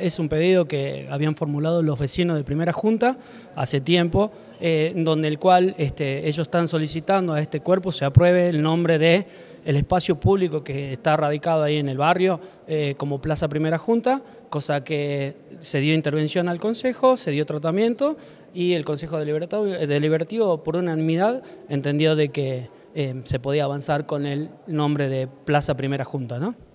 Es un pedido que habían formulado los vecinos de primera junta hace tiempo, eh, donde el cual este, ellos están solicitando a este cuerpo se apruebe el nombre de el espacio público que está radicado ahí en el barrio eh, como Plaza Primera Junta, cosa que se dio intervención al Consejo, se dio tratamiento y el Consejo Deliberativo eh, por unanimidad entendió de que se podía avanzar con el nombre de Plaza Primera Junta, ¿no?